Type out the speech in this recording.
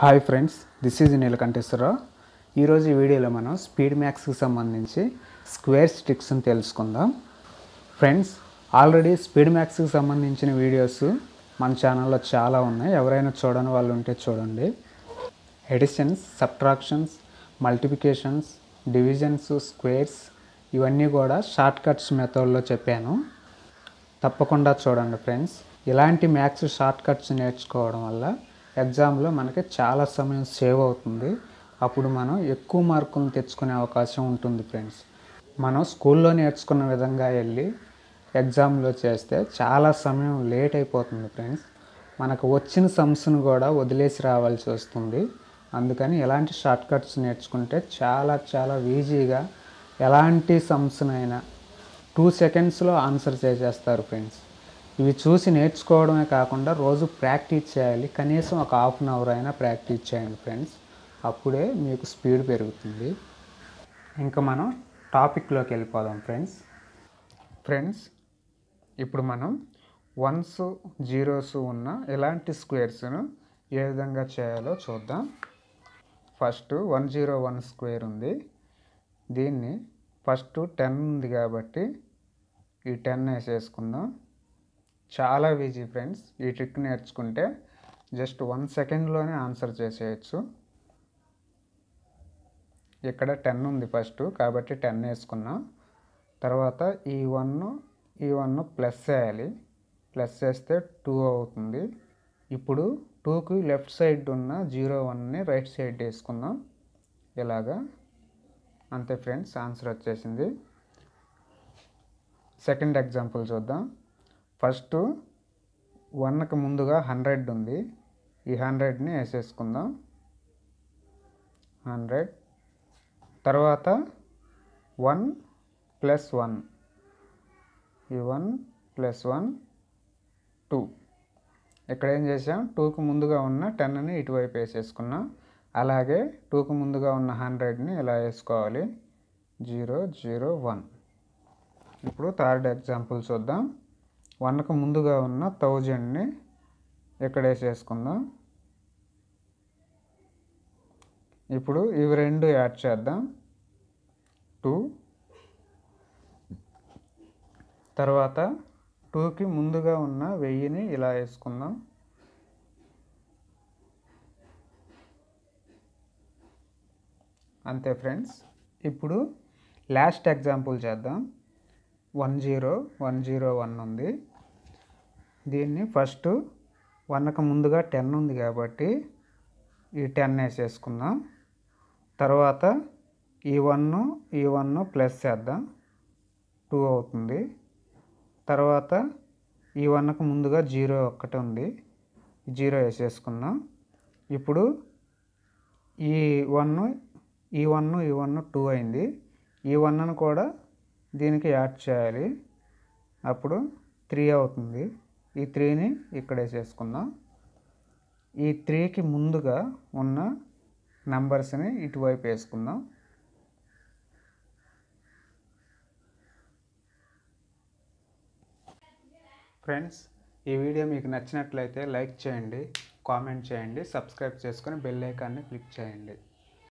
hi friends this is Neelakanteswararao ఈరోజు ఈ వీడియోలో మనం స్పీడ్ మ్యాక్స్కి సంబంధించి స్క్వేర్ స్టిక్స్ని తెలుసుకుందాం ఫ్రెండ్స్ ఆల్రెడీ స్పీడ్ మ్యాక్స్కి సంబంధించిన వీడియోస్ మన ఛానల్లో చాలా ఉన్నాయి ఎవరైనా చూడని వాళ్ళు ఉంటే చూడండి additions subtractions multiplications divisions squares ఇవన్నీ కూడా షార్ట్ కట్స్ మెథడ్లో చెప్పాను తప్పకుండా చూడండి ఫ్రెండ్స్ ఇలాంటి మ్యాథ్స్ షార్ట్ కట్స్ నేర్చుకోవడం వల్ల ఎగ్జామ్లో మనకి చాలా సమయం సేవ్ అవుతుంది అప్పుడు మనం ఎక్కువ మార్కులను తెచ్చుకునే అవకాశం ఉంటుంది ఫ్రెండ్స్ మనం స్కూల్లో నేర్చుకున్న విధంగా వెళ్ళి ఎగ్జామ్లో చేస్తే చాలా సమయం లేట్ అయిపోతుంది ఫ్రెండ్స్ మనకు వచ్చిన సమ్స్ను కూడా వదిలేసి రావాల్సి వస్తుంది అందుకని ఎలాంటి షార్ట్కట్స్ నేర్చుకుంటే చాలా చాలా ఈజీగా ఎలాంటి సమ్స్నైనా టూ సెకండ్స్లో ఆన్సర్ చేసేస్తారు ఫ్రెండ్స్ ఇవి చూసి నేర్చుకోవడమే కాకుండా రోజు ప్రాక్టీస్ చేయాలి కనీసం ఒక హాఫ్ అన్ అవర్ అయినా ప్రాక్టీస్ చేయండి ఫ్రెండ్స్ అప్పుడే మీకు స్పీడ్ పెరుగుతుంది ఇంకా మనం టాపిక్లోకి వెళ్ళిపోదాం ఫ్రెండ్స్ ఫ్రెండ్స్ ఇప్పుడు మనం వన్స్ జీరోస్ ఉన్న ఎలాంటి స్క్వేర్స్ను ఏ విధంగా చేయాలో చూద్దాం first one zero one square ఉంది దీన్ని ఫస్ట్ టెన్ ఉంది కాబట్టి ఈ టెన్ వేసేసుకుందాం చాలా ఈజీ ఫ్రెండ్స్ ఈ ట్రిక్ నేర్చుకుంటే జస్ట్ వన్ సెకండ్లోనే ఆన్సర్ చేసేయచ్చు ఇక్కడ టెన్ ఉంది ఫస్ట్ కాబట్టి టెన్ వేసుకున్నా తర్వాత ఈ వన్ ఈ వన్ను ప్లస్ చేయాలి ప్లస్ చేస్తే టూ అవుతుంది ఇప్పుడు టూకి లెఫ్ట్ సైడ్ ఉన్న జీరో వన్ని రైట్ సైడ్ వేసుకుందాం ఇలాగా అంతే ఫ్రెండ్స్ ఆన్సర్ వచ్చేసింది సెకండ్ ఎగ్జాంపుల్ చూద్దాం ఫస్ట్ వన్కి ముందుగా హండ్రెడ్ ఉంది ఈ హండ్రెడ్ని వేసేసుకుందాం హండ్రెడ్ తర్వాత వన్ ప్లస్ వన్ ఈ వన్ ప్లస్ వన్ టూ ఇక్కడ ఏం చేసాం టూకు ముందుగా ఉన్న టెన్ని ఇటువైపు వేసేసుకున్నాం అలాగే టూకు ముందుగా ఉన్న హండ్రెడ్ని ఎలా వేసుకోవాలి జీరో జీరో వన్ ఇప్పుడు థర్డ్ ఎగ్జాంపుల్ చూద్దాం వన్కు ముందుగా ఉన్న థౌజండ్ని ఇక్కడ వేసేసుకుందాం ఇప్పుడు ఇవి రెండు యాడ్ చేద్దాం టూ తర్వాత టూకి ముందుగా ఉన్న వెయ్యిని ఇలా వేసుకుందాం అంతే ఫ్రెండ్స్ ఇప్పుడు లాస్ట్ ఎగ్జాంపుల్ చేద్దాం one zero one zero one ఉంది దీన్ని ఫస్ట్ వన్కి ముందుగా టెన్ ఉంది కాబట్టి ఈ టెన్ వేసేసుకుందాం తర్వాత ఈ వన్ ఈ వన్ ప్లస్ చేద్దాం టూ అవుతుంది తర్వాత ఈ వన్కు ముందుగా జీరో ఒక్కటి ఉంది జీరో వేసేసుకుందాం ఇప్పుడు ఈ వన్ ఈ వన్ ఈ వన్ టూ అయింది ఈ వన్ను కూడా దీనికి యాడ్ చేయాలి అప్పుడు త్రీ అవుతుంది ఈ త్రీని ఇక్కడ వేసేసుకుందాం ఈ త్రీకి ముందుగా ఉన్న నంబర్స్ని ఇటువైపు వేసుకుందాం ఫ్రెండ్స్ ఈ వీడియో మీకు నచ్చినట్లయితే లైక్ చేయండి కామెంట్ చేయండి సబ్స్క్రైబ్ చేసుకొని బెల్ ఐకాన్ని క్లిక్ చేయండి